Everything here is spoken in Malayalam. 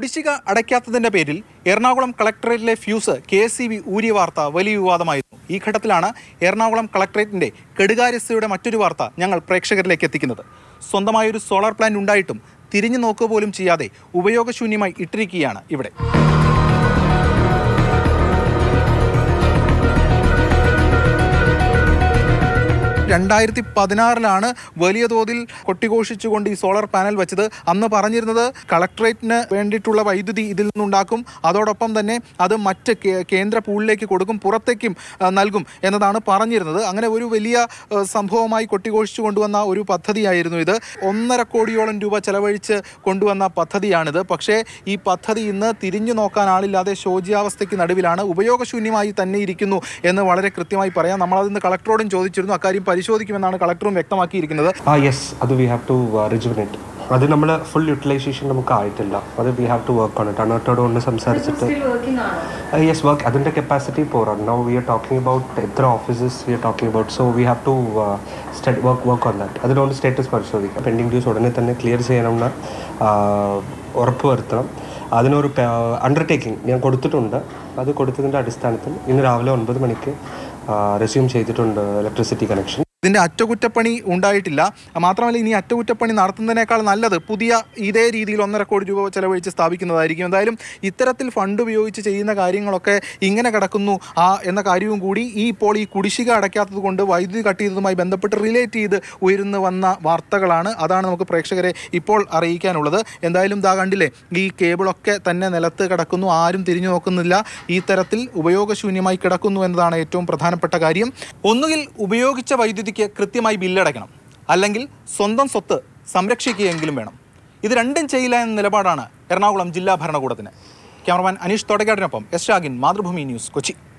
കുടിശ്ശിക അടയ്ക്കാത്തതിന്റെ പേരിൽ എറണാകുളം കളക്ടറേറ്റിലെ fuse K S C B ഊരിയ വാർത്ത വലിയ വിവാദമായിരുന്നു ഈ ഘട്ടത്തിലാണ് എറണാകുളം കളക്ടറേറ്റിന്റെ കെടുകാര്യസ്ഥയുടെ മറ്റൊരു വാർത്ത ഞങ്ങൾ പ്രേക്ഷകരിലേക്ക് എത്തിക്കുന്നത് സ്വന്തമായൊരു സോളാർ പ്ലാന്റ് ഉണ്ടായിട്ടും തിരിഞ്ഞു നോക്കുക പോലും ചെയ്യാതെ ഉപയോഗശൂന്യമായി ഇട്ടിരിക്കുകയാണ് ഇവിടെ രണ്ടായിരത്തി പതിനാറിലാണ് വലിയ തോതിൽ കൊട്ടിഘോഷിച്ചുകൊണ്ട് ഈ സോളാർ പാനൽ വെച്ചത് അന്ന് പറഞ്ഞിരുന്നത് കളക്ട്രേറ്റിന് വേണ്ടിയിട്ടുള്ള വൈദ്യുതി ഇതിൽ നിന്നുണ്ടാക്കും അതോടൊപ്പം തന്നെ അത് മറ്റ് കേന്ദ്ര പൂളിലേക്ക് കൊടുക്കും പുറത്തേക്കും നൽകും എന്നതാണ് പറഞ്ഞിരുന്നത് അങ്ങനെ ഒരു വലിയ സംഭവമായി കൊട്ടിഘോഷിച്ചു കൊണ്ടുവന്ന ഒരു പദ്ധതിയായിരുന്നു ഇത് ഒന്നര കോടിയോളം രൂപ ചെലവഴിച്ച് കൊണ്ടുവന്ന പദ്ധതിയാണിത് പക്ഷേ ഈ പദ്ധതി ഇന്ന് തിരിഞ്ഞു നോക്കാൻ ആളില്ലാതെ ശോച്യാവസ്ഥയ്ക്ക് നടുവിലാണ് ഉപയോഗശൂന്യമായി തന്നെ ഇരിക്കുന്നു എന്ന് വളരെ കൃത്യമായി പറയാം നമ്മളതിന്ന് കളക്ടറോടും ചോദിച്ചിരുന്നു അക്കാര്യം പരിശോധിക്കുമെന്നാണ് കളക്ടറും വ്യക്തമാക്കിയിരിക്കുന്നത് ആ അത് വി ഹാവ് ടു അത് നമ്മൾ ഫുൾ യൂട്ടിലൈസേഷൻ നമുക്ക് ആയിട്ടില്ല അത് we have to work on it അണോട്ടോട് കൊണ്ട് സംസാരിച്ചിട്ട് യെസ് വർക്ക് അതിൻ്റെ കപ്പാസിറ്റി പോറാണ് no we are talking about എത്ര offices we are talking about so we have to study work work on that അതിനോട് സ്റ്റേറ്റസ് പരിശോധിക്കാം പെൻഡിങ് ഡ്യൂസ് ഉടനെ തന്നെ ക്ലിയർ ചെയ്യണമെന്ന് ഉറപ്പ് വരുത്തണം അതിനൊരു അണ്ടർടേക്കിംഗ് ഞാൻ കൊടുത്തിട്ടുണ്ട് അത് കൊടുത്തതിൻ്റെ അടിസ്ഥാനത്തിൽ ഇന്ന് രാവിലെ ഒൻപത് മണിക്ക് റെസ്യൂം ചെയ്തിട്ടുണ്ട് ഇലക്ട്രിസിറ്റി കണക്ഷൻ ഇതിൻ്റെ അറ്റകുറ്റപ്പണി ഉണ്ടായിട്ടില്ല മാത്രമല്ല ഇനി അറ്റകുറ്റപ്പണി നടത്തുന്നതിനേക്കാൾ നല്ലത് പുതിയ ഇതേ രീതിയിൽ ഒന്നര കോടി രൂപ ചെലവഴിച്ച് സ്ഥാപിക്കുന്നതായിരിക്കും എന്തായാലും ഇത്തരത്തിൽ ഫണ്ട് ഉപയോഗിച്ച് ചെയ്യുന്ന കാര്യങ്ങളൊക്കെ ഇങ്ങനെ കിടക്കുന്നു ആ എന്ന കാര്യവും കൂടി ഈ ഇപ്പോൾ ഈ കുടിശ്ശിക അടയ്ക്കാത്തത് കൊണ്ട് വൈദ്യുതി കട്ട് ചെയ്തതുമായി ബന്ധപ്പെട്ട് റിലേറ്റ് ചെയ്ത് ഉയർന്നു വന്ന വാർത്തകളാണ് അതാണ് നമുക്ക് പ്രേക്ഷകരെ ഇപ്പോൾ അറിയിക്കാനുള്ളത് എന്തായാലും ഇതാ കണ്ടില്ലേ ഈ കേബിളൊക്കെ തന്നെ നിലത്ത് കിടക്കുന്നു ആരും തിരിഞ്ഞു നോക്കുന്നില്ല ഈ തരത്തിൽ ഉപയോഗശൂന്യമായി കിടക്കുന്നു എന്നതാണ് ഏറ്റവും പ്രധാനപ്പെട്ട കാര്യം ഒന്നുകിൽ ഉപയോഗിച്ച വൈദ്യുതി യൂണിവേഴ്സിറ്റിക്ക് കൃത്യമായി ബില്ലടയ്ക്കണം അല്ലെങ്കിൽ സ്വന്തം സ്വത്ത് സംരക്ഷിക്കുകയെങ്കിലും വേണം ഇത് രണ്ടും ചെയ്യില്ല എന്ന നിലപാടാണ് എറണാകുളം ജില്ലാ ഭരണകൂടത്തിന് ക്യാമറമാൻ അനീഷ് തോട്ടക്കാടിനൊപ്പം എസ് ഷാഗിൻ മാതൃഭൂമി ന്യൂസ് കൊച്ചി